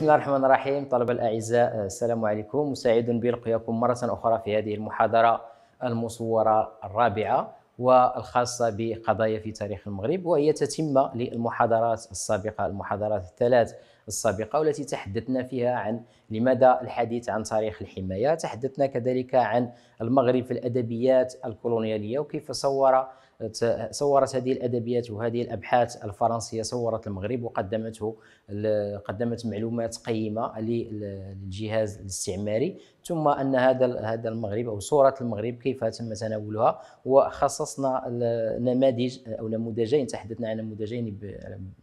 بسم الله الرحمن الرحيم طلب الأعزاء آه، السلام عليكم مسعد بلقياكم مرة أخرى في هذه المحاضرة المصورة الرابعة والخاصة بقضايا في تاريخ المغرب وهي تتمة للمحاضرات السابقة المحاضرات الثلاث السابقة والتي تحدثنا فيها عن لماذا الحديث عن تاريخ الحماية تحدثنا كذلك عن المغرب في الأدبيات الكولونيالية وكيف صور صورت هذه الادبيات وهذه الابحاث الفرنسيه صورت المغرب وقدمته قدمت معلومات قيمه للجهاز الاستعماري ثم ان هذا هذا المغرب او صوره المغرب كيف تم تناولها وخصصنا نماذج او نموذجين تحدثنا عن نموذجين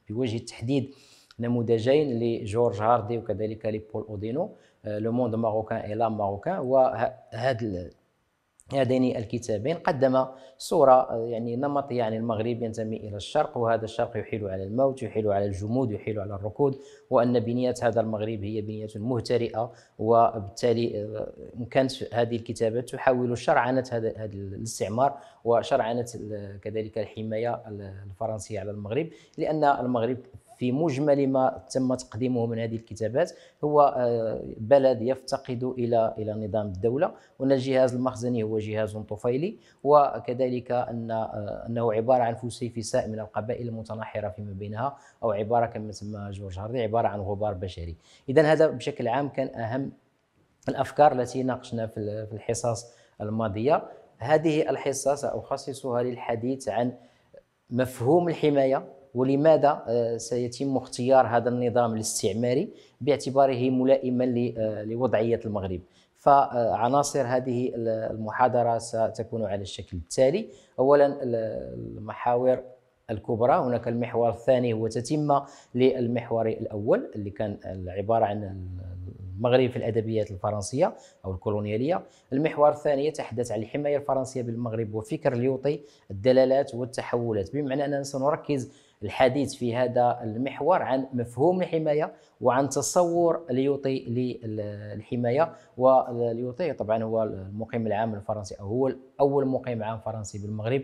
بوجه التحديد نموذجين لجورج هاردي وكذلك لبول اودينو لو موند ماروكان اي لا ماروكان وهذا هذين الكتابين قدم صورة يعني نمط يعني المغرب ينتمي إلى الشرق وهذا الشرق يحيل على الموت يحيل على الجمود يحيل على الركود وأن بنية هذا المغرب هي بنية مهترئة وبالتالي آه، كانت هذه الكتابات تحاول شرعنة هذا الاستعمار وشرعنة كذلك الحماية الفرنسية على المغرب لأن المغرب في مجمل ما تم تقديمه من هذه الكتابات هو آه، بلد يفتقد الى الى نظام الدوله وان الجهاز المخزني هو جهاز طفيلي وكذلك ان آه، انه عباره عن فسيفساء من القبائل المتناحره فيما بينها او عباره كما سماها جورج هاردي عباره عن غبار بشري اذا هذا بشكل عام كان اهم الافكار التي ناقشنا في الحصص الماضيه هذه الحصه ساخصصها للحديث عن مفهوم الحمايه ولماذا آه، سيتم اختيار هذا النظام الاستعماري باعتباره ملائما آه، لوضعيه المغرب فعناصر هذه المحاضره ستكون على الشكل التالي اولا المحاور الكبرى هناك المحور الثاني هو تتمه للمحور الاول اللي كان عباره عن المغرب في الادبيات الفرنسيه او الكولونياليه المحور الثاني يتحدث عن الحمايه الفرنسيه بالمغرب وفكر اليوطي الدلالات والتحولات بمعنى اننا سنركز الحديث في هذا المحور عن مفهوم الحماية وعن تصور ليوطي للحماية وليوطي طبعا هو المقيم العام الفرنسي أو هو أول مقيم عام فرنسي بالمغرب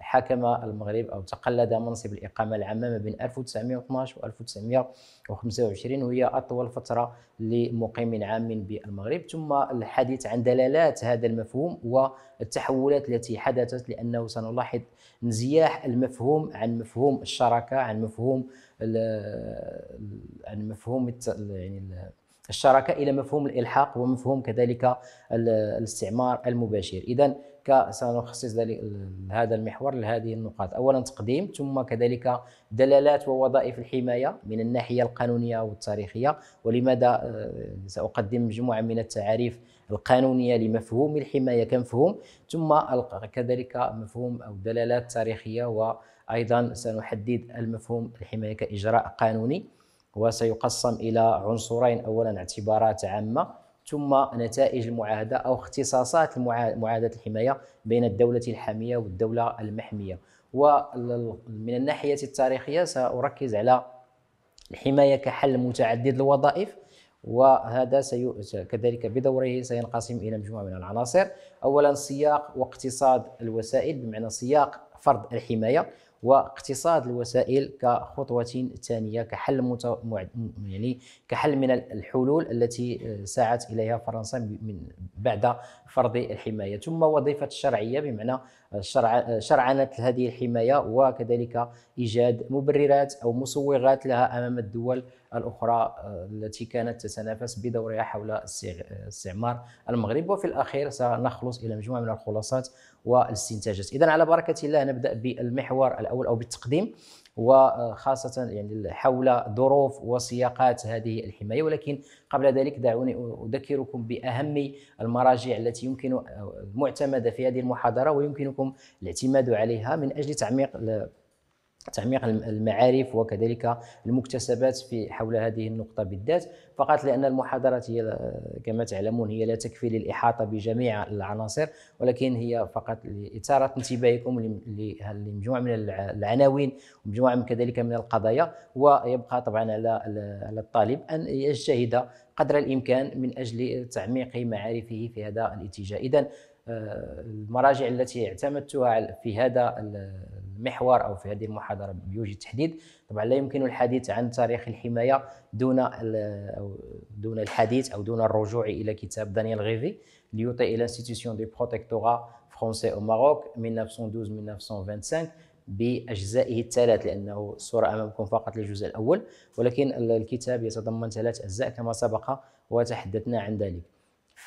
حكم المغرب أو تقلد منصب الإقامة العامة ما بين 1912 و 1925 وهي أطول فترة لمقيم عام بالمغرب ثم الحديث عن دلالات هذا المفهوم والتحولات التي حدثت لأنه سنلاحظ انزياح المفهوم عن مفهوم الشراكه عن مفهوم عن مفهوم يعني الشراكه الى مفهوم الالحاق ومفهوم كذلك الاستعمار المباشر اذا سنخصص هذا المحور لهذه النقاط اولا تقديم ثم كذلك دلالات ووظائف الحمايه من الناحيه القانونيه والتاريخيه ولماذا آه، ساقدم مجموعه من التعاريف القانونية لمفهوم الحماية كمفهوم ثم كذلك مفهوم أو دلالات تاريخية وأيضا سنحدد المفهوم الحماية كإجراء قانوني وسيقسم إلى عنصرين أولا اعتبارات عامة ثم نتائج المعاهدة أو اختصاصات معاهدة الحماية بين الدولة الحامية والدولة المحمية ومن الناحية التاريخية سأركز على الحماية كحل متعدد الوظائف وهذا سي... كذلك بدوره سينقسم الى مجموعه من العناصر اولا سياق واقتصاد الوسائل بمعنى سياق فرض الحمايه واقتصاد الوسائل كخطوه ثانيه كحل مت... يعني كحل من الحلول التي آه، سعت اليها فرنسا من بعد فرض الحمايه ثم وظيفه الشرعيه بمعنى شرع... شرعنه هذه الحمايه وكذلك ايجاد مبررات او مسوغات لها امام الدول الأخرى آه، التي كانت تتنافس بدورها حول آه، استعمار المغرب وفي الأخير سنخلص إلى مجموعة من الخلاصات والاستنتاجات إذا على بركة الله نبدأ بالمحور الأول أو بالتقديم وخاصة يعني حول ظروف وسياقات هذه الحماية ولكن قبل ذلك دعوني أذكركم بأهم المراجع التي يمكن المعتمدة آه، في هذه المحاضرة ويمكنكم الاعتماد عليها من أجل تعميق تعميق المعارف وكذلك المكتسبات في حول هذه النقطة بالذات فقط لأن المحاضرات هي كما تعلمون هي لا تكفي للإحاطة بجميع العناصر ولكن هي فقط لإثارة انتباهكم لمجموعة من العناوين ومجموعة من كذلك من القضايا ويبقى طبعا على على الطالب أن يجتهد قدر الإمكان من أجل تعميق معارفه في هذا الاتجاه إذا آه، المراجع التي اعتمدتها في هذا المحور او في هذه المحاضره بوجه التحديد طبعا لا يمكن الحديث عن تاريخ الحمايه دون دون الحديث او دون الرجوع الى كتاب دانيال غيفي ليوطي الى انستيتيوشن دي بروتيكتورا فرونسي او ماروك 1912 1925 باجزائه الثلاث لانه الصوره امامكم فقط للجزء الاول ولكن الكتاب يتضمن ثلاث اجزاء كما سبق وتحدثنا عن ذلك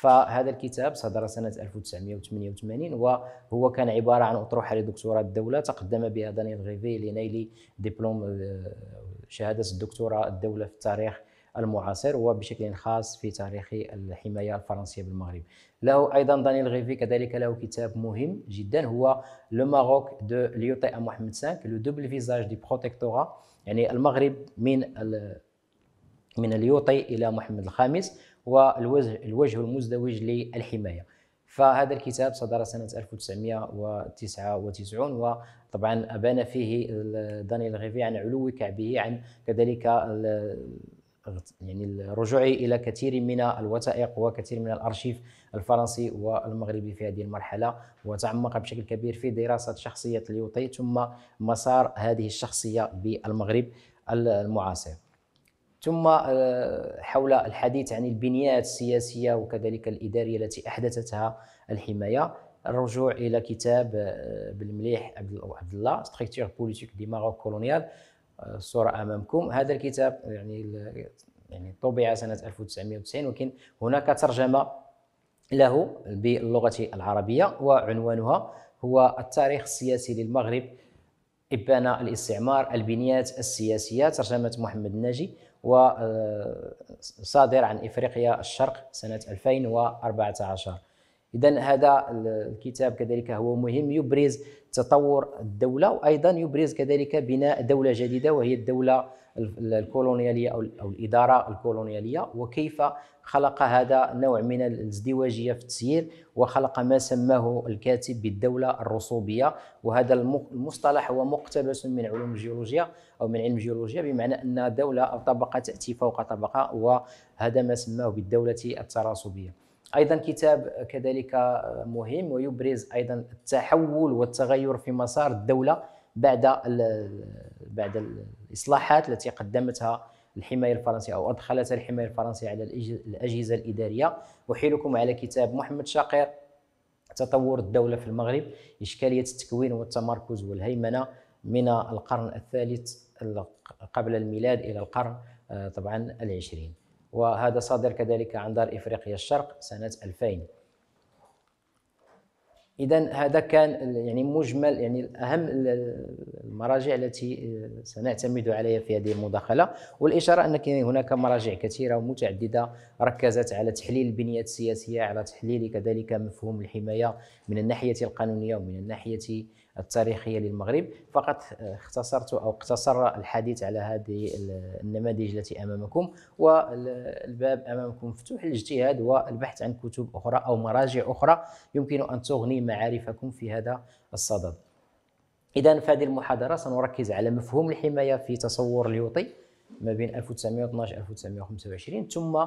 فهذا الكتاب صدر سنة 1988 وهو كان عبارة عن أطروحة لدكتوراه الدولة تقدم بها دانيال غيفي لنيل دبلوم آه، شهادة الدكتوراه الدولة في التاريخ المعاصر وبشكل خاص في تاريخ الحماية الفرنسية بالمغرب له أيضا دانيال غيفي كذلك له كتاب مهم جدا هو لو ماروك دو ليوتي محمد سانك لو دوبل فيزاج دي بروتيكتورا يعني المغرب من من اليوطي إلى محمد الخامس والوجه الوجه المزدوج للحمايه فهذا الكتاب صدر سنة 1999 وطبعا أبان فيه دانيال غيفي عن علو كعبه عن كذلك يعني الرجوع إلى كثير من الوثائق وكثير من الأرشيف الفرنسي والمغربي في هذه المرحلة وتعمق بشكل كبير في دراسة شخصية اليوطي ثم مسار هذه الشخصية بالمغرب المعاصر ثم آه، حول الحديث عن البنيات السياسيه وكذلك الاداريه التي احدثتها الحمايه الرجوع الى كتاب آه، بالمليح عبد الله ستركتور بوليتيك دي ماروك كولونيال الصوره امامكم هذا الكتاب يعني يعني طبع سنه 1990 ولكن هناك ترجمه له باللغه العربيه وعنوانها هو التاريخ السياسي للمغرب ابان الاستعمار البنيات السياسيه ترجمه محمد الناجي وصادر آه، عن إفريقيا الشرق سنة 2014 إذا هذا الكتاب كذلك هو مهم يبرز تطور الدولة وأيضا يبرز كذلك بناء دولة جديدة وهي الدولة الكولونياليه او الاداره الكولونياليه وكيف خلق هذا نوع من الازدواجيه في التسيير وخلق ما سماه الكاتب بالدوله الرسوبيه وهذا المصطلح هو مقتبس من علوم الجيولوجيا او من علم الجيولوجيا بمعنى ان دوله او طبقه تاتي فوق طبقه وهذا ما سماه بالدوله التراسبيه ايضا كتاب كذلك مهم ويبرز ايضا التحول والتغير في مسار الدوله بعد بعد الاصلاحات التي قدمتها الحمايه الفرنسيه او ادخلتها الحمايه الفرنسيه على الاجهزه الاداريه احيلكم على كتاب محمد شقير تطور الدوله في المغرب اشكاليه التكوين والتمركز والهيمنه من القرن الثالث قبل الميلاد الى القرن آه، طبعا العشرين وهذا صادر كذلك عن دار افريقيا الشرق سنه 2000 اذا هذا كان يعني مجمل يعني اهم المراجع التي آه، سنعتمد عليها في هذه المداخله والاشاره ان هناك مراجع كثيره ومتعدده ركزت على تحليل البنيه السياسيه على تحليل كذلك مفهوم الحمايه من الناحيه القانونيه ومن الناحيه التاريخيه للمغرب فقط آه، اختصرت او اقتصر الحديث على هذه النماذج التي امامكم والباب امامكم مفتوح للاجتهاد والبحث عن كتب اخرى او مراجع اخرى يمكن ان تغني معارفكم في هذا الصدد. اذا في هذه المحاضره سنركز على مفهوم الحمايه في تصور اليوطي ما بين 1912 1925 ثم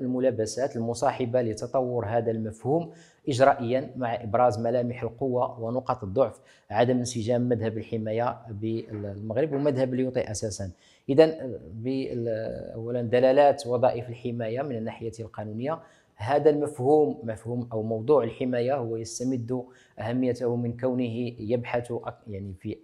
الملابسات المصاحبه لتطور هذا المفهوم اجرائيا مع ابراز ملامح القوه ونقاط الضعف عدم انسجام مذهب الحمايه بالمغرب ومذهب اليوطي اساسا اذا اولا دلالات وظائف الحمايه من الناحيه القانونيه هذا المفهوم مفهوم او موضوع الحمايه هو يستمد اهميته من كونه يبحث يعني في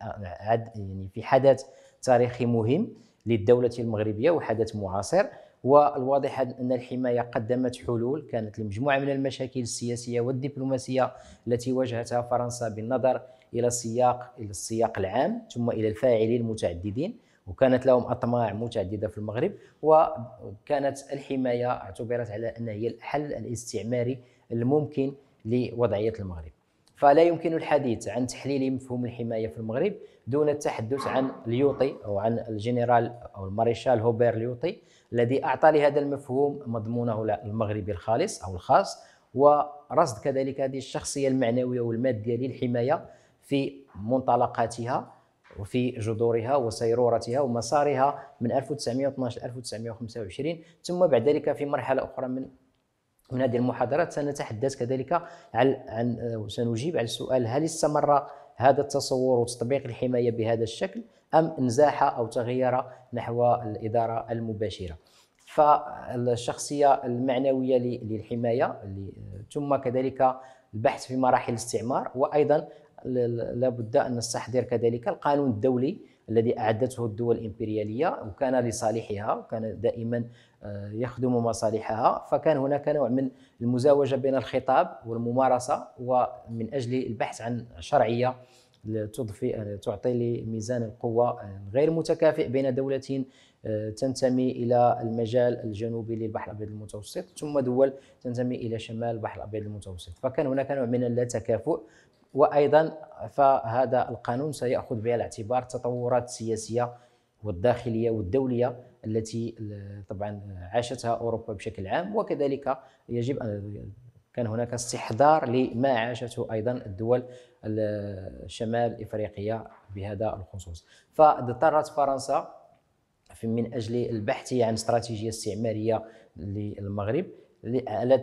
يعني في حدث تاريخي مهم للدولة المغربية وحدث معاصر والواضح أن الحماية قدمت حلول كانت لمجموعة من المشاكل السياسية والدبلوماسية التي واجهتها فرنسا بالنظر إلى السياق إلى السياق العام ثم إلى الفاعلين المتعددين وكانت لهم أطماع متعددة في المغرب وكانت الحماية اعتبرت على أنها هي الحل الاستعماري الممكن لوضعية المغرب فلا يمكن الحديث عن تحليل مفهوم الحماية في المغرب دون التحدث عن ليوطي أو عن الجنرال أو الماريشال هوبير ليوطي الذي أعطى لهذا المفهوم مضمونه المغربي الخالص أو الخاص ورصد كذلك هذه الشخصية المعنوية والمادية للحماية في منطلقاتها وفي جذورها وسيرورتها ومسارها من 1912 ل 1925 ثم بعد ذلك في مرحلة أخرى من من هذه المحاضرات سنتحدث كذلك عن عن آه، سنجيب على السؤال هل استمر هذا التصور وتطبيق الحمايه بهذا الشكل ام انزاح او تغير نحو الاداره المباشره فالشخصيه المعنويه للحمايه ثم كذلك البحث في مراحل الاستعمار وايضا لابد ان نستحضر كذلك القانون الدولي الذي اعدته الدول الامبرياليه وكان لصالحها وكان دائما آه، يخدم مصالحها فكان هناك نوع من المزاوجة بين الخطاب والممارسة ومن أجل البحث عن شرعية تضفي تعطي لميزان القوة غير متكافئ بين دولة آه، تنتمي إلى المجال الجنوبي للبحر الأبيض المتوسط ثم دول تنتمي إلى شمال البحر الأبيض المتوسط فكان هناك نوع من اللاتكافؤ وأيضا فهذا القانون سيأخذ بعين الاعتبار التطورات السياسية والداخلية والدولية التي طبعا عاشتها اوروبا بشكل عام وكذلك يجب أن كان هناك استحضار لما عاشته ايضا الدول الشمال الافريقيه بهذا الخصوص فاضطرت فرنسا من اجل البحث عن استراتيجيه استعماريه للمغرب على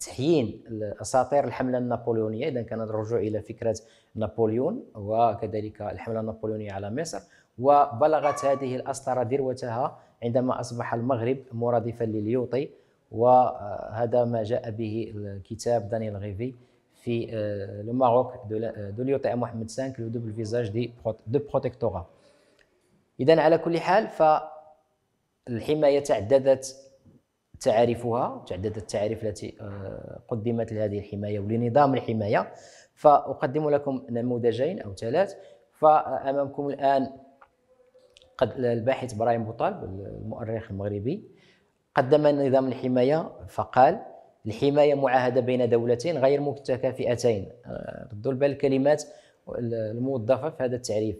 تحيين اساطير الحمله النابليونيه اذا كان الرجوع الى فكره نابليون وكذلك الحمله النابليونيه على مصر وبلغت هذه الاسطره ذروتها عندما أصبح المغرب مرادفا لليوطي وهذا ما جاء به الكتاب دانيال غيفي في لو ماروك دو ليوطي محمد 5 لو دوبل فيزاج دي دو بروتيكتورا اذا على كل حال فالحمايه تعددت تعاريفها تعددت التعاريف التي آه، قدمت لهذه الحمايه ولنظام الحمايه فاقدم لكم نموذجين او ثلاث فامامكم الان قد الباحث ابراهيم بوطالب المؤرخ المغربي قدم نظام الحماية فقال الحماية معاهدة بين دولتين غير متكافئتين آه، ردوا البال الكلمات الموظفة في هذا التعريف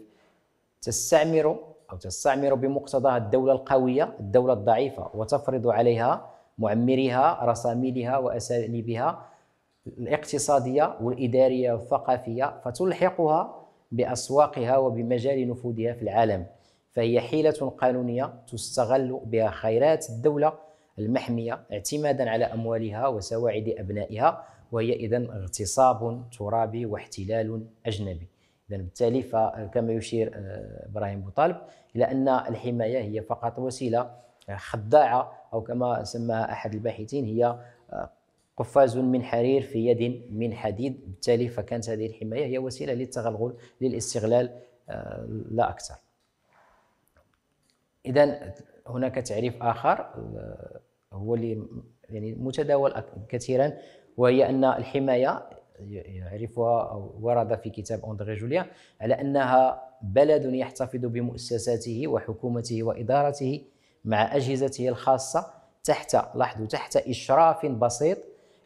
تستعمر أو تستعمر بمقتضاها الدولة القوية الدولة الضعيفة وتفرض عليها معمرها رساميلها وأساليبها الاقتصادية والإدارية والثقافية فتلحقها بأسواقها وبمجال نفوذها في العالم فهي حيلة قانونية تستغل بها خيرات الدولة المحمية اعتمادا على أموالها وسواعد أبنائها وهي إذا اغتصاب ترابي واحتلال أجنبي إذا بالتالي فكما يشير آه، إبراهيم بوطالب إلى أن الحماية هي فقط وسيلة خداعة أو كما سماها أحد الباحثين هي آه، قفاز من حرير في يد من حديد بالتالي فكانت هذه الحماية هي وسيلة للتغلغل للاستغلال آه، لا أكثر اذا هناك تعريف اخر آه، هو اللي يعني متداول كثيرا وهي ان الحمايه يعرفها او ورد في كتاب اندري جوليان على انها بلد يحتفظ بمؤسساته وحكومته وادارته مع اجهزته الخاصه تحت لاحظوا تحت اشراف بسيط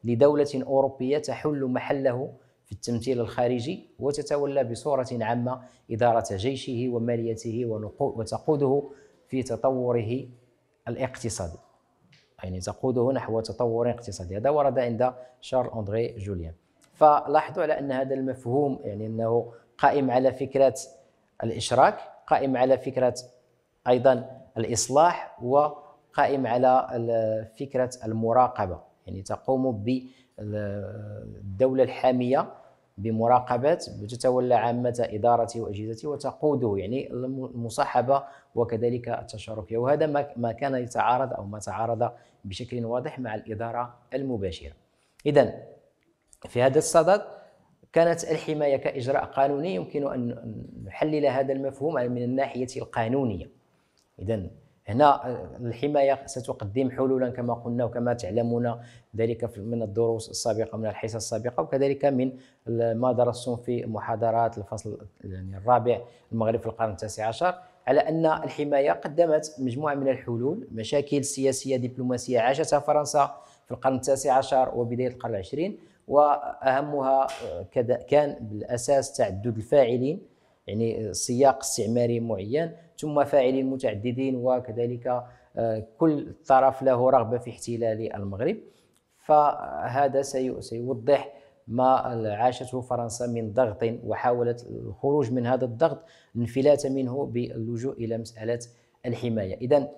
لدوله اوروبيه تحل محله في التمثيل الخارجي وتتولى بصوره عامه اداره جيشه وماليته وتقوده في تطوره الاقتصادي يعني تقوده نحو تطور اقتصادي هذا ورد عند شارل أندري جوليان فلاحظوا على أن هذا المفهوم يعني أنه قائم على فكرة الإشراك قائم على فكرة أيضا الإصلاح وقائم على فكرة المراقبة يعني تقوم بالدولة الحامية بمراقبة وتتولى عامة إدارته وأجهزته وتقوده يعني المصاحبة وكذلك التشاركية وهذا ما كان يتعارض أو ما تعارض بشكل واضح مع الإدارة المباشرة إذا في هذا الصدد كانت الحماية كإجراء قانوني يمكن أن نحلل هذا المفهوم من الناحية القانونية إذا هنا آه، الحمايه ستقدم حلولا كما قلنا وكما تعلمون ذلك من الدروس السابقه من الحصص السابقه وكذلك من ما درستم في محاضرات الفصل يعني الرابع المغرب في القرن التاسع عشر على ان الحمايه قدمت مجموعه من الحلول مشاكل سياسيه دبلوماسيه عاشتها فرنسا في القرن التاسع عشر وبدايه القرن العشرين واهمها آه، كان بالاساس تعدد الفاعلين يعني سياق استعماري معين ثم فاعلين متعددين وكذلك آه، كل طرف له رغبه في احتلال المغرب فهذا سيوضح ما عاشته فرنسا من ضغط وحاولت الخروج من هذا الضغط الانفلات منه باللجوء الى مساله الحمايه اذا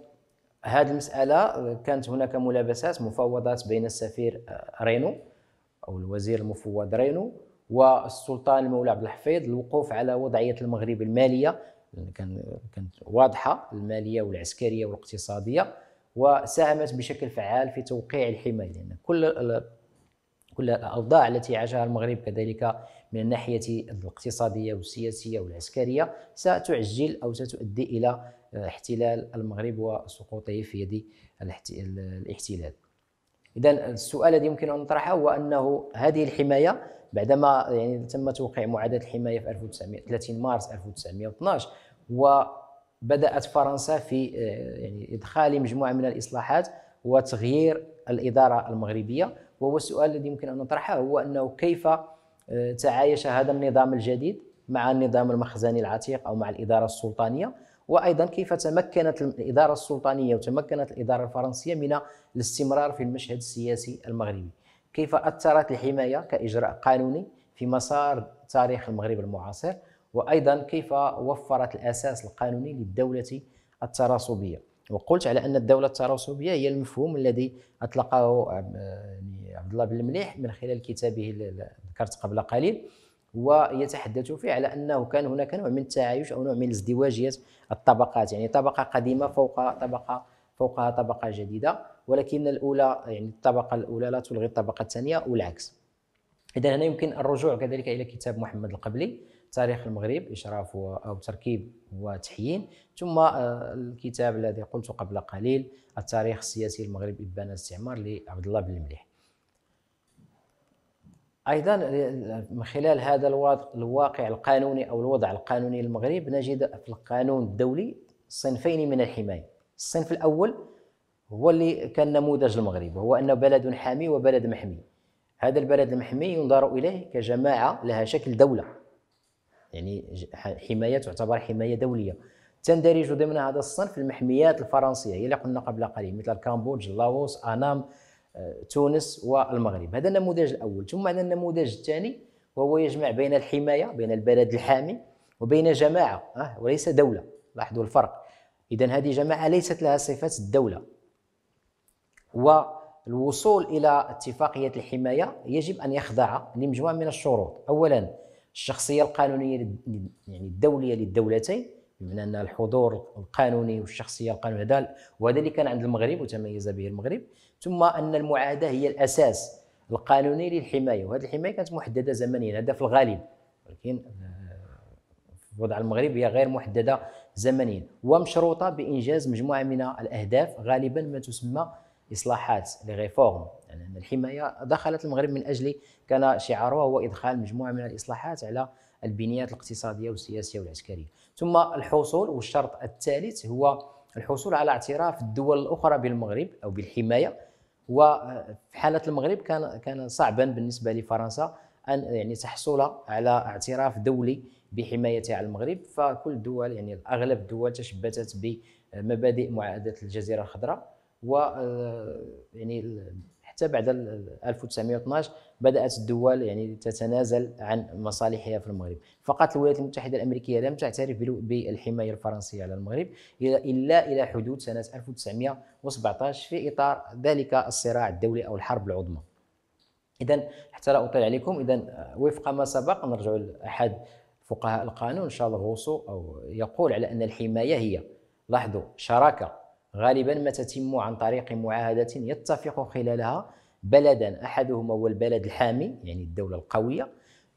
هذه المساله آه، كانت هناك ملابسات مفاوضات بين السفير آه، رينو او الوزير المفوض رينو والسلطان المولى عبد الحفيظ الوقوف على وضعيه المغرب الماليه كانت واضحه الماليه والعسكريه والاقتصاديه وساهمت بشكل فعال في توقيع الحمايه لان يعني كل كل الاوضاع التي عاشها المغرب كذلك من الناحيه الاقتصاديه والسياسيه والعسكريه ستعجل او ستؤدي الى احتلال المغرب وسقوطه في يد الاحتلال اذا السؤال الذي يمكن ان نطرحه هو انه هذه الحمايه بعدما يعني تم توقيع معاهده الحمايه في 1930 مارس 1912 وبدات فرنسا في آه، يعني ادخال مجموعه من الاصلاحات وتغيير الاداره المغربيه وهو السؤال الذي يمكن ان نطرحه هو انه كيف آه، تعايش هذا النظام الجديد مع النظام المخزني العتيق او مع الاداره السلطانيه وايضا كيف تمكنت الاداره السلطانيه وتمكنت الاداره الفرنسيه من الاستمرار في المشهد السياسي المغربي كيف اثرت الحمايه كاجراء قانوني في مسار تاريخ المغرب المعاصر وايضا كيف وفرت الاساس القانوني للدوله التراسبيه وقلت على ان الدوله التراسبيه هي المفهوم الذي اطلقه آه، يعني عبد الله بن المليح من خلال كتابه ذكرت قبل قليل ويتحدثوا فيه على انه كان هناك نوع من التعايش او نوع من ازدواجيه الطبقات يعني طبقه قديمه فوق طبقه فوقها طبقه جديده ولكن الاولى يعني الطبقه الاولى لا تلغي الطبقه الثانيه والعكس اذا هنا يمكن الرجوع كذلك الى كتاب محمد القبلي تاريخ المغرب اشراف او تركيب وتحيين ثم آه، الكتاب الذي قلت قبل قليل التاريخ السياسي المغرب ابان الاستعمار لعبد الله بن المليح ايضا من خلال هذا الواقع القانوني او الوضع القانوني للمغرب نجد في القانون الدولي صنفين من الحمايه الصنف الاول هو اللي كان نموذج المغرب هو انه بلد حامي وبلد محمي هذا البلد المحمي ينظر اليه كجماعه لها شكل دوله يعني حمايه تعتبر حمايه دوليه تندرج ضمن هذا الصنف المحميات الفرنسيه هي اللي قلنا قبل قليل مثل كامبودج لاوس انام تونس والمغرب هذا النموذج الاول ثم عندنا النموذج الثاني وهو يجمع بين الحمايه بين البلد الحامي وبين جماعه أه؟ وليس دوله لاحظوا الفرق اذا هذه جماعه ليست لها صفات الدوله والوصول الى اتفاقيه الحمايه يجب ان يخضع لمجموعه من الشروط اولا الشخصيه القانونيه يعني الدوليه للدولتين بمعنى ان الحضور القانوني والشخصيه القانونيه هذا وهذا اللي كان عند المغرب وتميز به المغرب ثم ان المعاهده هي الاساس القانوني للحمايه وهذه الحمايه كانت محدده زمنيا هذا في الغالب ولكن في آه، وضع المغرب هي غير محدده زمنيا ومشروطه بانجاز مجموعه من الاهداف غالبا ما تسمى اصلاحات لي ريفورم يعني ان الحمايه دخلت المغرب من اجل كان شعارها هو ادخال مجموعه من الاصلاحات على البنيات الاقتصاديه والسياسيه والعسكريه ثم الحصول والشرط الثالث هو الحصول على اعتراف الدول الاخرى بالمغرب او بالحمايه وفي آه، حاله المغرب كان كان صعبا بالنسبه لفرنسا ان يعني تحصل على اعتراف دولي بحمايتها على المغرب فكل الدول يعني اغلب الدول تشبثت بمبادئ معاهده الجزيره الخضراء و آه، يعني حتى بعد 1912 بدأت الدول يعني تتنازل عن مصالحها في المغرب فقط الولايات المتحدة الأمريكية لم تعترف بالحماية الفرنسية على المغرب إلا إلى حدود سنة 1917 في إطار ذلك الصراع الدولي أو الحرب العظمى إذا حتى لا أطيل عليكم إذا آه، وفق ما سبق نرجع لأحد فقهاء القانون ان شاء الله غوصو أو يقول على أن الحماية هي لاحظوا شراكة غالبا ما تتم عن طريق معاهدة يتفق خلالها بلدان احدهما هو البلد الحامي يعني الدوله القويه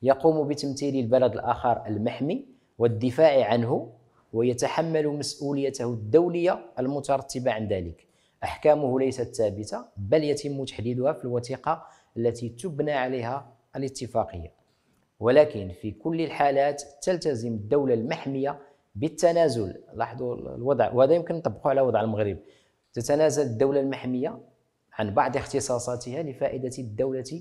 يقوم بتمثيل البلد الاخر المحمي والدفاع عنه ويتحمل مسؤوليته الدوليه المترتبه عن ذلك احكامه ليست ثابته بل يتم تحديدها في الوثيقه التي تبنى عليها الاتفاقيه ولكن في كل الحالات تلتزم الدوله المحميه بالتنازل لاحظوا الوضع وهذا يمكن نطبقه على وضع المغرب تتنازل الدوله المحميه عن بعض اختصاصاتها لفائدة الدولة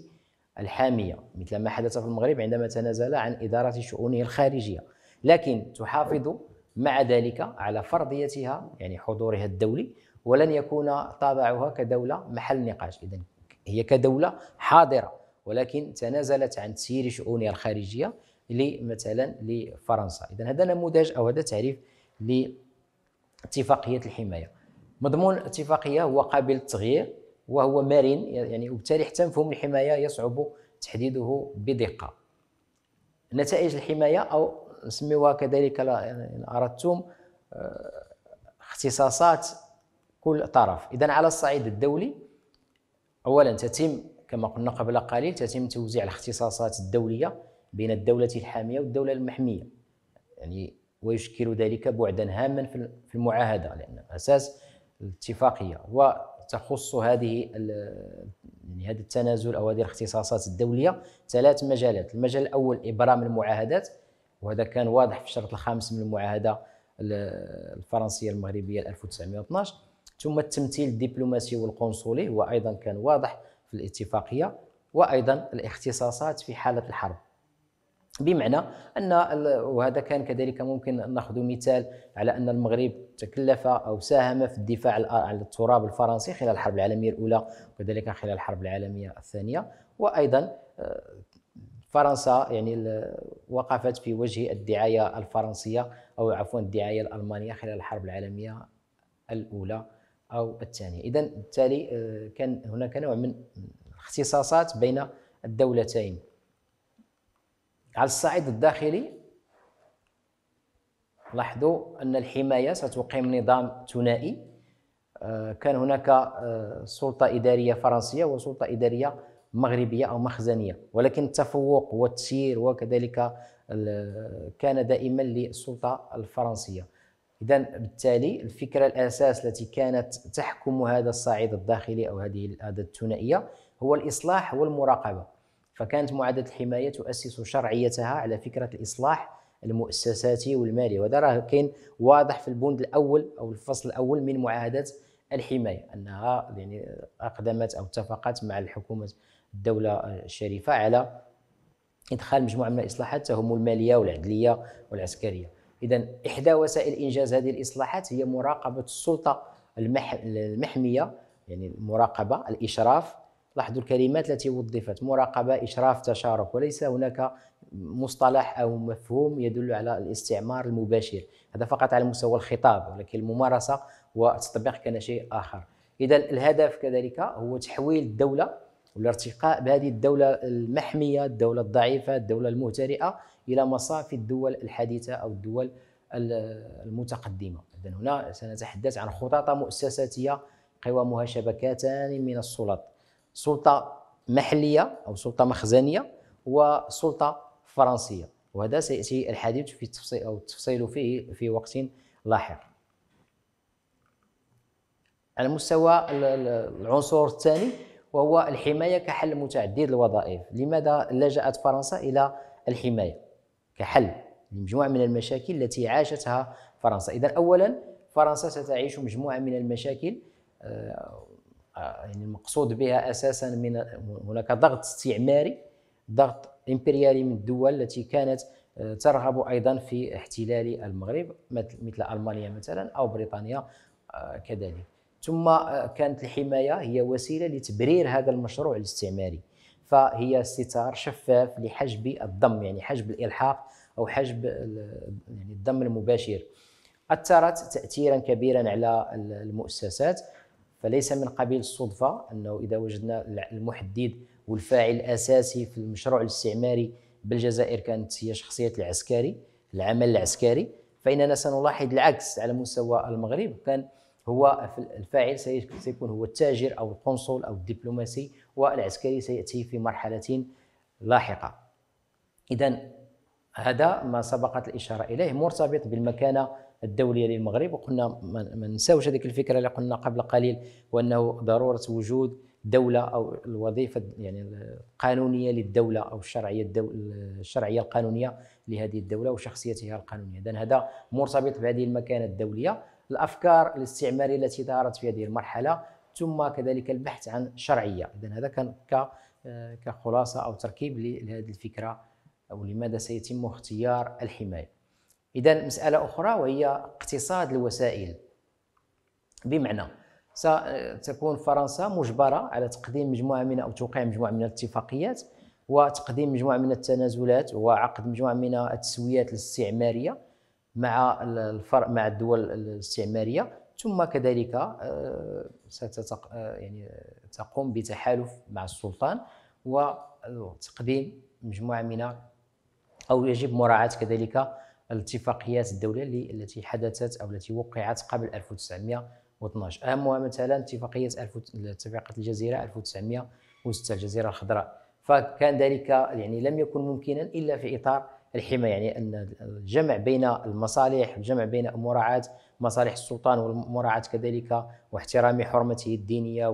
الحامية مثل ما حدث في المغرب عندما تنازل عن إدارة شؤونه الخارجية لكن تحافظ مع ذلك على فرضيتها يعني حضورها الدولي ولن يكون طابعها كدولة محل نقاش إذا هي كدولة حاضرة ولكن تنازلت عن تسيير شؤونها الخارجية مثلا لفرنسا إذا هذا نموذج أو هذا تعريف لاتفاقية الحماية مضمون الاتفاقية هو قابل للتغيير وهو مرن يعني وبالتالي حتى مفهوم الحمايه يصعب تحديده بدقه نتائج الحمايه او نسميوها كذلك ان يعني اردتم آه، اختصاصات كل طرف اذا على الصعيد الدولي اولا تتم كما قلنا قبل قليل تتم توزيع الاختصاصات الدوليه بين الدوله الحاميه والدوله المحميه يعني ويشكل ذلك بعدا هاما في المعاهده لان اساس الاتفاقيه تخص هذه يعني هذا التنازل او هذه الاختصاصات الدوليه ثلاث مجالات، المجال الاول ابرام المعاهدات وهذا كان واضح في الشرط الخامس من المعاهده الفرنسيه المغربيه 1912 ثم التمثيل الدبلوماسي والقنصلي وايضا كان واضح في الاتفاقيه وايضا الاختصاصات في حاله الحرب بمعنى ان وهذا كان كذلك ممكن ناخذ مثال على ان المغرب تكلف او ساهم في الدفاع عن التراب الفرنسي خلال الحرب العالميه الاولى وكذلك خلال الحرب العالميه الثانيه وايضا آه، فرنسا يعني وقفت في وجه الدعايه الفرنسيه او عفوا الدعايه الالمانيه خلال الحرب العالميه الاولى او الثانيه اذا بالتالي آه، كان هناك نوع من اختصاصات بين الدولتين على الصعيد الداخلي لاحظوا أن الحماية ستقيم نظام ثنائي آه، كان هناك آه، سلطة إدارية فرنسية وسلطة إدارية مغربية أو مخزنية ولكن التفوق والتسيير وكذلك كان دائما للسلطة الفرنسية إذا بالتالي الفكرة الأساس التي كانت تحكم هذا الصعيد الداخلي أو هذه هذا الثنائية هو الإصلاح والمراقبة فكانت معادله الحمايه تؤسس شرعيتها على فكره الاصلاح المؤسساتي والمالي وهذا راه كاين واضح في البند الاول او الفصل الاول من معاهده الحمايه انها يعني اقدمت او اتفقت مع الحكومه الدوله الشريفه على ادخال مجموعه من الاصلاحات تهم الماليه والعدليه والعسكريه اذا احدى وسائل انجاز هذه الاصلاحات هي مراقبه السلطه المح... المحميه يعني المراقبه الاشراف لاحظوا الكلمات التي وظفت مراقبة إشراف تشارك وليس هناك مصطلح أو مفهوم يدل على الاستعمار المباشر هذا فقط على مستوى الخطاب ولكن الممارسة والتطبيق كان شيء آخر إذا الهدف كذلك هو تحويل الدولة والارتقاء بهذه الدولة المحمية الدولة الضعيفة الدولة المهترئة إلى مصاف الدول الحديثة أو الدول المتقدمة إذا هنا سنتحدث عن خطط مؤسساتية قوامها شبكتان من السلطات سلطه محليه او سلطه مخزنيه وسلطه فرنسيه وهذا سياتي الحديث في التفصيل او التفصيل فيه في وقت لاحق على مستوى العنصر الثاني وهو الحمايه كحل متعدد الوظائف لماذا لجأت فرنسا الى الحمايه كحل لمجموعه من المشاكل التي عاشتها فرنسا اذا اولا فرنسا ستعيش مجموعه من المشاكل آه، آه، يعني المقصود بها اساسا من هناك ضغط استعماري ضغط امبريالي من الدول التي كانت آه، ترغب ايضا في احتلال المغرب مثل المانيا مثلا او بريطانيا آه، كذلك ثم كانت الحمايه هي وسيله لتبرير هذا المشروع الاستعماري فهي ستار شفاف لحجب الضم يعني حجب الالحاق او حجب يعني الدم المباشر اثرت تاثيرا كبيرا على المؤسسات فليس من قبيل الصدفة أنه إذا وجدنا المحدد والفاعل الأساسي في المشروع الاستعماري بالجزائر كانت هي شخصية العسكري العمل العسكري فإننا سنلاحظ العكس على مستوى المغرب كان هو الفاعل سيكون هو التاجر أو القنصل أو الدبلوماسي والعسكري سيأتي في مرحلة لاحقة إذا هذا ما سبقت الإشارة إليه مرتبط بالمكانة الدوليه للمغرب وقلنا ما نساوش هذيك الفكره اللي قلنا قبل قليل وانه ضروره وجود دوله او الوظيفه يعني القانونيه للدوله او الشرعيه الشرعيه القانونيه لهذه الدوله وشخصيتها القانونيه، اذا هذا مرتبط بهذه المكانه الدوليه، الافكار الاستعماريه التي ظهرت في هذه المرحله ثم كذلك البحث عن شرعيه، اذا هذا كان كخلاصه او تركيب لهذه الفكره او لماذا سيتم اختيار الحمايه. إذا مسألة أخرى وهي اقتصاد الوسائل بمعنى ستكون فرنسا مجبرة على تقديم مجموعة من أو توقيع مجموعة من الاتفاقيات وتقديم مجموعة من التنازلات وعقد مجموعة من التسويات الاستعمارية مع الفرق مع الدول الاستعمارية ثم كذلك آه، ستتق... آه، يعني تقوم بتحالف مع السلطان وتقديم مجموعة من أو يجب مراعاة كذلك الاتفاقيات الدوليه التي حدثت او التي وقعت قبل 1912 اهمها مثلا اتفاقيه اتفاقيه الجزيره 1906 الجزيره الخضراء فكان ذلك يعني لم يكن ممكنا الا في اطار الحمايه يعني ان الجمع بين المصالح الجمع بين مراعاه مصالح السلطان ومراعاه كذلك واحترام حرمته الدينيه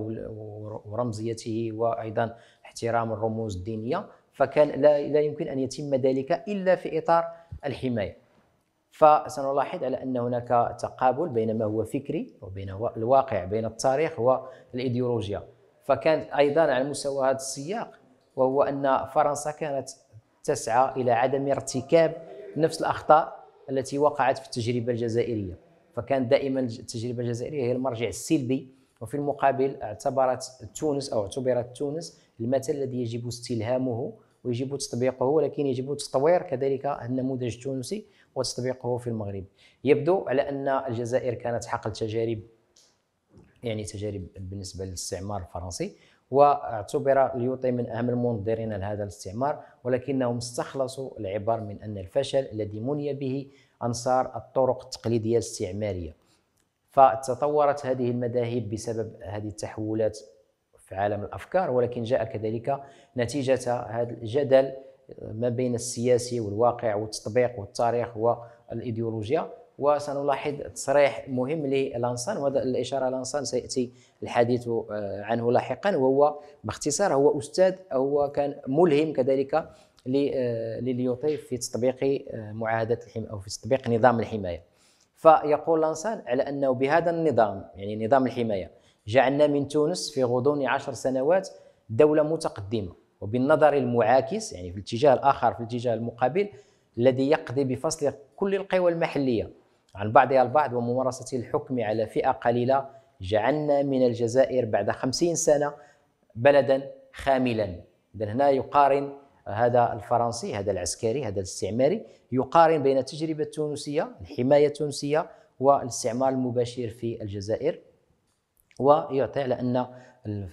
ورمزيته وايضا احترام الرموز الدينيه فكان لا يمكن ان يتم ذلك الا في اطار الحمايه فسنلاحظ على ان هناك تقابل بين ما هو فكري وبين الواقع بين التاريخ والايديولوجيا فكانت ايضا على مستوى هذا السياق وهو ان فرنسا كانت تسعى الى عدم ارتكاب نفس الاخطاء التي وقعت في التجربه الجزائريه فكان دائما التجربه الجزائريه هي المرجع السلبي وفي المقابل اعتبرت تونس او اعتبرت تونس المثل الذي يجب استلهامه ويجب تطبيقه ولكن يجب تطوير كذلك النموذج التونسي وتطبيقه في المغرب يبدو على أن الجزائر كانت حقل تجارب يعني تجارب بالنسبة للاستعمار الفرنسي واعتبر اليوطي من أهم المنظرين لهذا الاستعمار ولكنهم استخلصوا العبار من أن الفشل الذي مني به أنصار الطرق التقليدية الاستعمارية فتطورت هذه المذاهب بسبب هذه التحولات في عالم الافكار ولكن جاء كذلك نتيجه هذا الجدل ما بين السياسي والواقع والتطبيق والتاريخ والايديولوجيا وسنلاحظ تصريح مهم للانسان وهذا الاشاره لانسان سياتي الحديث آه، عنه لاحقا وهو باختصار هو استاذ هو كان ملهم كذلك آه، لليوطي في تطبيق آه، معاهده الحمايه او في تطبيق نظام الحمايه فيقول لانسان على انه بهذا النظام يعني نظام الحمايه جعلنا من تونس في غضون عشر سنوات دوله متقدمه وبالنظر المعاكس يعني في الاتجاه الآخر في الاتجاه المقابل الذي يقضي بفصل كل القوى المحلية عن بعضها البعض وممارسة الحكم على فئة قليلة جعلنا من الجزائر بعد خمسين سنة بلدا خاملا اذا هنا يقارن هذا الفرنسي هذا العسكري هذا الاستعماري يقارن بين التجربة التونسية الحماية التونسية والاستعمار المباشر في الجزائر ويعطي على ان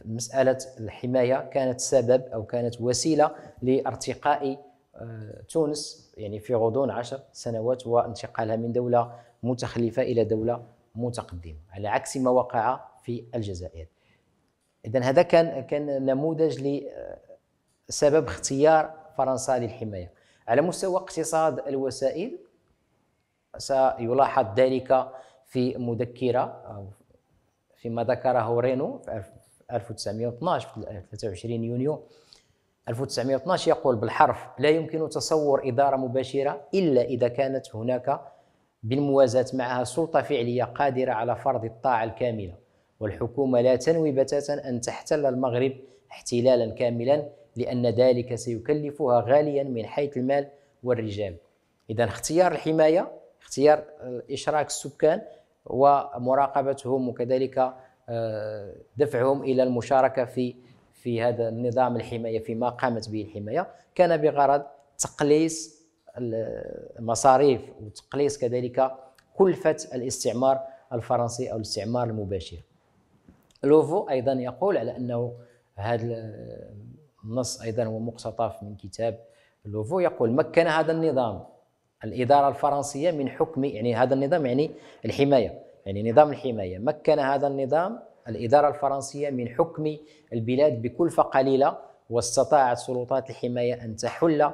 مساله الحمايه كانت سبب او كانت وسيله لارتقاء آه، تونس يعني في غضون عشر سنوات وانتقالها من دوله متخلفه الى دوله متقدمه على عكس ما وقع في الجزائر اذا هذا كان كان نموذج لسبب آه، اختيار فرنسا للحمايه على مستوى اقتصاد الوسائل سيلاحظ ذلك في مذكره فيما ذكره رينو في 1912 في 23 يونيو 1912 يقول بالحرف لا يمكن تصور إدارة مباشرة إلا إذا كانت هناك بالموازاة معها سلطة فعلية قادرة على فرض الطاعة الكاملة والحكومة لا تنوي بتاتا أن تحتل المغرب احتلالا كاملا لأن ذلك سيكلفها غاليا من حيث المال والرجال إذا اختيار الحماية اختيار إشراك السكان ومراقبتهم وكذلك آه، دفعهم الى المشاركه في في هذا النظام الحمايه فيما قامت به الحمايه كان بغرض تقليص المصاريف وتقليص كذلك كلفه الاستعمار الفرنسي او الاستعمار المباشر. لوفو ايضا يقول على انه هذا النص ايضا هو مقتطف من كتاب لوفو يقول مكن هذا النظام الاداره الفرنسيه من حكم يعني هذا النظام يعني الحمايه يعني نظام الحمايه مكن هذا النظام الاداره الفرنسيه من حكم البلاد بكلفه قليله واستطاعت سلطات الحمايه ان تحل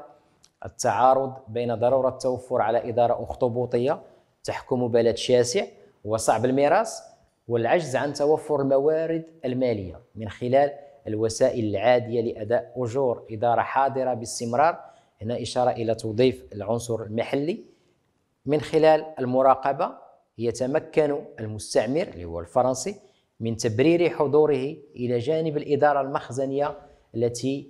التعارض بين ضروره التوفر على اداره اخطبوطيه تحكم بلد شاسع وصعب الميراث والعجز عن توفر الموارد الماليه من خلال الوسائل العاديه لاداء اجور اداره حاضره باستمرار هنا إشارة إلى توظيف العنصر المحلي من خلال المراقبة يتمكن المستعمر اللي هو الفرنسي من تبرير حضوره إلى جانب الإدارة المخزنية التي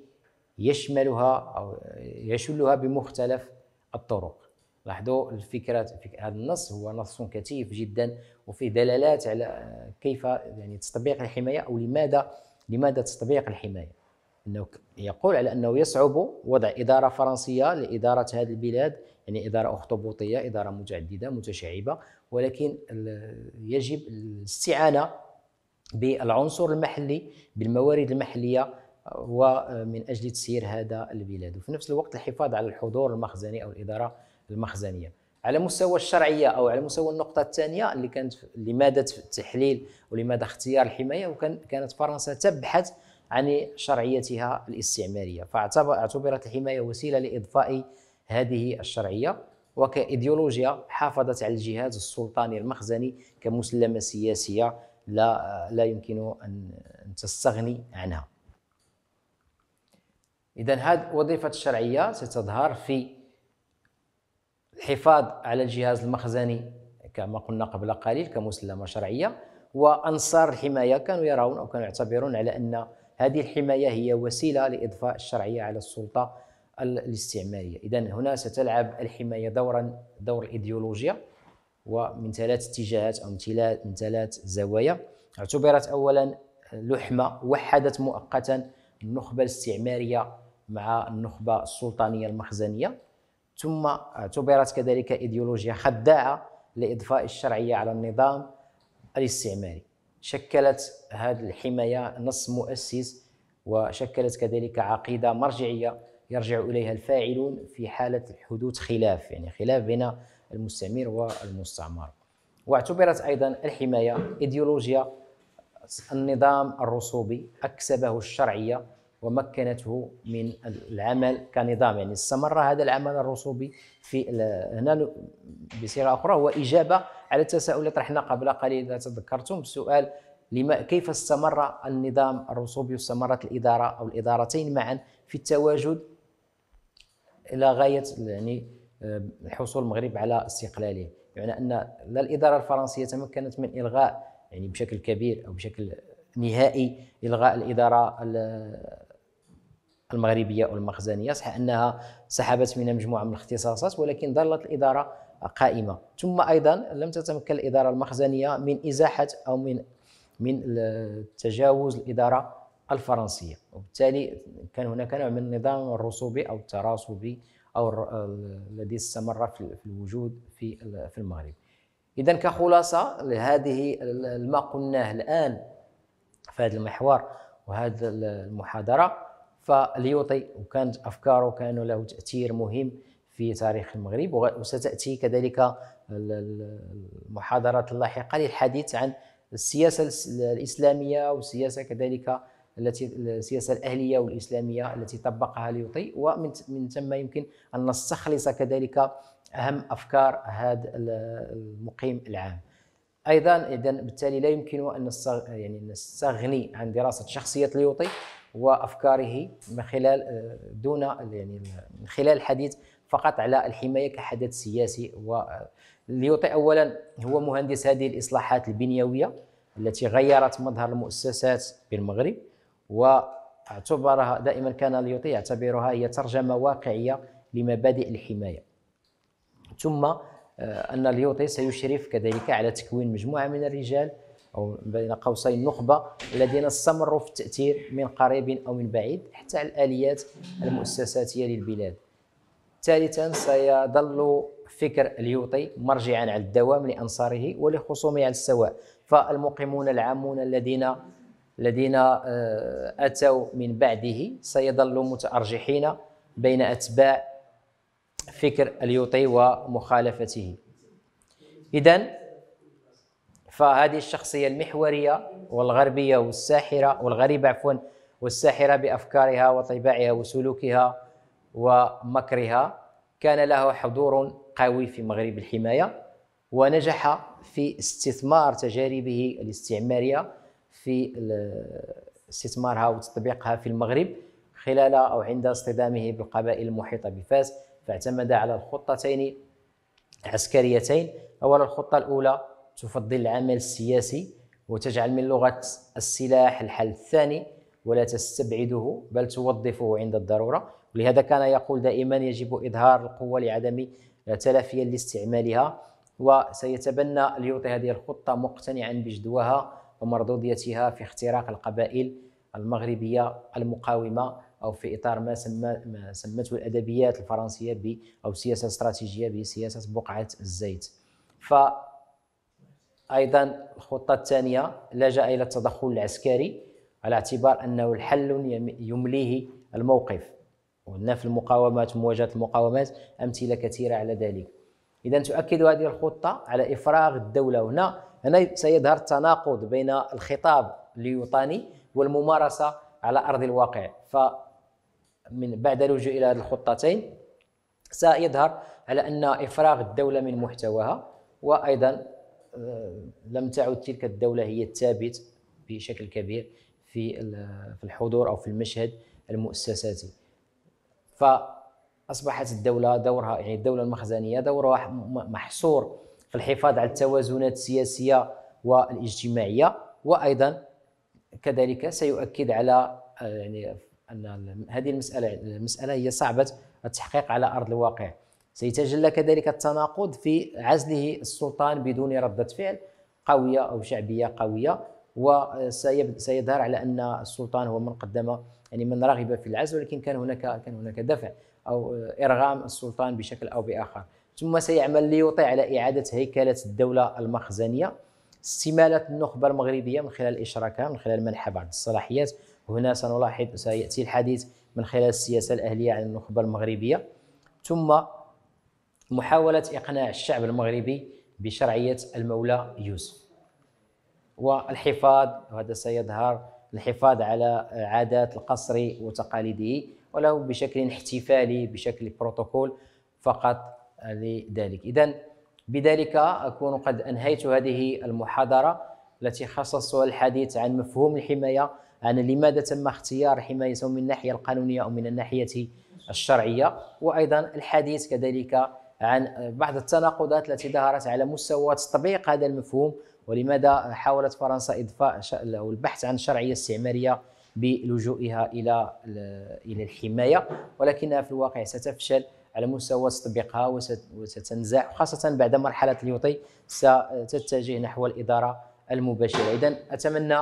يشملها أو يشلها بمختلف الطرق لاحظوا الفكرة هذا النص هو نص كثيف جدا وفيه دلالات على كيف يعني تطبيق الحماية أو لماذا لماذا تطبيق الحماية انه يقول على انه يصعب وضع اداره فرنسيه لاداره هذه البلاد يعني اداره اخطبوطيه اداره متعدده متشعبه ولكن يجب الاستعانه بالعنصر المحلي بالموارد المحليه ومن اجل تسيير هذا البلاد وفي نفس الوقت الحفاظ على الحضور المخزني او الاداره المخزنيه على مستوى الشرعيه او على مستوى النقطه الثانيه اللي كانت لماذا التحليل ولماذا اختيار الحمايه وكانت فرنسا تبحث عن شرعيتها الاستعمارية فاعتبرت الحماية وسيلة لإضفاء هذه الشرعية وكإيديولوجيا حافظت على الجهاز السلطاني المخزني كمسلمة سياسية لا, لا يمكن أن تستغني عنها إذا هذه وظيفة الشرعية ستظهر في الحفاظ على الجهاز المخزني كما قلنا قبل قليل كمسلمة شرعية وأنصار الحماية كانوا يرون أو كانوا يعتبرون على أن هذه الحماية هي وسيلة لإضفاء الشرعية على السلطة الاستعمارية إذا هنا ستلعب الحماية دورا دور الإيديولوجيا ومن ثلاث اتجاهات أو من ثلاث زوايا اعتبرت أولا لحمة وحدت مؤقتا النخبة الاستعمارية مع النخبة السلطانية المخزنية ثم اعتبرت كذلك إيديولوجيا خداعة لإضفاء الشرعية على النظام الاستعماري شكلت هذه الحمايه نص مؤسس وشكلت كذلك عقيده مرجعيه يرجع اليها الفاعلون في حاله حدوث خلاف يعني خلاف بين المستعمر والمستعمر واعتبرت ايضا الحمايه ايديولوجيا النظام الرسوبي اكسبه الشرعيه ومكنته من العمل كنظام يعني استمر هذا العمل الرسوبي في هنا بصيغه اخرى هو اجابه على التساؤل اللي طرحناه قبل قليل اذا تذكرتم السؤال لما كيف استمر النظام الرسوبي واستمرت الاداره او الادارتين معا في التواجد الى غايه يعني حصول المغرب على استقلاله يعني ان لا الاداره الفرنسيه تمكنت من الغاء يعني بشكل كبير او بشكل نهائي الغاء الاداره المغربيه او المخزنيه صح انها سحبت منها مجموعه من الاختصاصات ولكن ظلت الاداره قائمه ثم ايضا لم تتمكن الاداره المخزنيه من ازاحه او من من تجاوز الاداره الفرنسيه وبالتالي كان هناك نوع من النظام الرسوبي او التراسبي او الذي استمر في الوجود في في المغرب اذا كخلاصه لهذه ما قلناه الان في هذا المحور وهذا المحاضره فليوطي وكانت افكاره كان له تاثير مهم في تاريخ المغرب وستاتي كذلك المحاضرات اللاحقه للحديث عن السياسه الاسلاميه والسياسه كذلك التي السياسه الاهليه والاسلاميه التي طبقها ليطي ومن من ثم يمكن ان نستخلص كذلك اهم افكار هذا المقيم العام. ايضا اذا بالتالي لا يمكن ان يعني نستغني عن دراسه شخصيه ليوطي وافكاره من خلال آه، دون يعني من خلال الحديث فقط على الحماية كحدث سياسي وليعطي أولا هو مهندس هذه الإصلاحات البنيوية التي غيرت مظهر المؤسسات بالمغرب واعتبرها دائما كان ليوطي يعتبرها هي ترجمة واقعية لمبادئ الحماية ثم آه، أن اليوطي سيشرف كذلك على تكوين مجموعة من الرجال أو بين قوسين نخبة الذين استمروا في التأثير من قريب أو من بعيد حتى على الآليات المؤسساتية للبلاد ثالثا سيظل فكر اليوطي مرجعا على الدوام لانصاره ولخصومه على السواء فالمقيمون العامون الذين الذين آه، اتوا من بعده سيظلوا متارجحين بين اتباع فكر اليوطي ومخالفته اذا فهذه الشخصيه المحوريه والغربيه والساحره والغريبه عفوا والساحره بافكارها وطباعها وسلوكها ومكرها كان له حضور قوي في مغرب الحماية ونجح في استثمار تجاربه الاستعمارية في استثمارها وتطبيقها في المغرب خلال أو عند اصطدامه بالقبائل المحيطة بفاس فاعتمد على الخطتين عسكريتين أولا الخطة الأولى تفضل العمل السياسي وتجعل من لغة السلاح الحل الثاني ولا تستبعده بل توظفه عند الضرورة ولهذا كان يقول دائما يجب إظهار القوة لعدم تلافيا لاستعمالها وسيتبنى ليعطي هذه الخطة مقتنعا بجدواها ومردوديتها في اختراق القبائل المغربية المقاومة أو في إطار ما, سمى ما سمته الأدبيات الفرنسية ب أو سياسة استراتيجية بسياسة بقعة الزيت ف أيضا الخطة الثانية لجأ إلى التدخل العسكري على اعتبار أنه الحل يمليه الموقف وهنا في المقاومات ومواجهه المقاومات امثله كثيره على ذلك اذا تؤكد هذه الخطه على افراغ الدوله هنا هنا سيظهر التناقض بين الخطاب الوطني والممارسه على ارض الواقع ف من بعد اللجوء الى هذه الخطتين سيظهر على ان افراغ الدوله من محتواها وايضا آه، لم تعد تلك الدوله هي الثابت بشكل كبير في في الحضور او في المشهد المؤسساتي فاصبحت الدوله دورها يعني الدوله المخزنيه دورها محصور في الحفاظ على التوازنات السياسيه والاجتماعيه وايضا كذلك سيؤكد على آه، يعني ان هذه المساله المساله هي صعبه التحقيق على ارض الواقع سيتجلى كذلك التناقض في عزله السلطان بدون ردة فعل قوية أو شعبية قوية وسيظهر على أن السلطان هو من قدم يعني من رغب في العزل ولكن كان هناك كان هناك دفع او ارغام السلطان بشكل او باخر ثم سيعمل ليوطي على اعاده هيكله الدوله المخزنيه استماله النخبه المغربيه من خلال الاشراكه من خلال منح بعض الصلاحيات وهنا سنلاحظ سياتي الحديث من خلال السياسه الاهليه عن النخبه المغربيه ثم محاوله اقناع الشعب المغربي بشرعيه المولى يوسف والحفاظ وهذا سيظهر الحفاظ على عادات القصر وتقاليده ولو بشكل احتفالي بشكل بروتوكول فقط لذلك إذا بذلك أكون قد أنهيت هذه المحاضرة التي خصصتها الحديث عن مفهوم الحماية عن لماذا تم اختيار حماية من الناحية القانونية أو من الناحية الشرعية وأيضا الحديث كذلك عن بعض التناقضات التي ظهرت على مستوى تطبيق هذا المفهوم ولماذا حاولت فرنسا إضفاء أو البحث عن الشرعيه الاستعماريه بلجوئها إلى إلى الحماية ولكنها في الواقع ستفشل على مستوى تطبيقها وستنزع خاصة بعد مرحلة اليوطي ستتجه نحو الإدارة المباشرة إذا أتمنى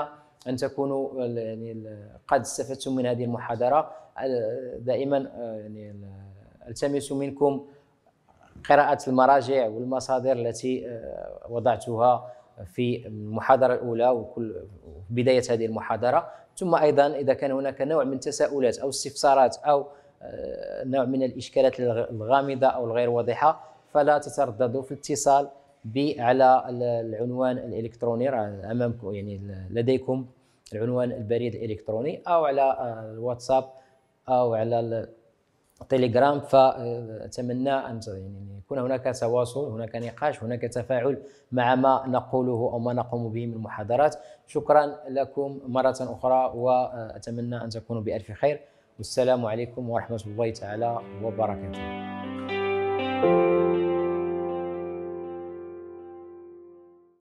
أن تكونوا يعني قد استفدتم من هذه المحاضرة دائما آه، يعني التمس منكم قراءة المراجع والمصادر التي آه، وضعتها في المحاضرة الأولى وكل بداية هذه المحاضرة ثم أيضا إذا كان هناك نوع من تساؤلات أو استفسارات أو آه، نوع من الإشكالات الغامضة أو الغير واضحة فلا تترددوا في الاتصال بي على العنوان الإلكتروني أمامكم يعني لديكم العنوان البريد الإلكتروني أو على آه، الواتساب أو على تيليجرام فاتمنى ان يعني يكون هناك تواصل هناك نقاش هناك تفاعل مع ما نقوله او ما نقوم به من محاضرات شكرا لكم مره اخرى واتمنى ان تكونوا بالف خير والسلام عليكم ورحمه الله تعالى وبركاته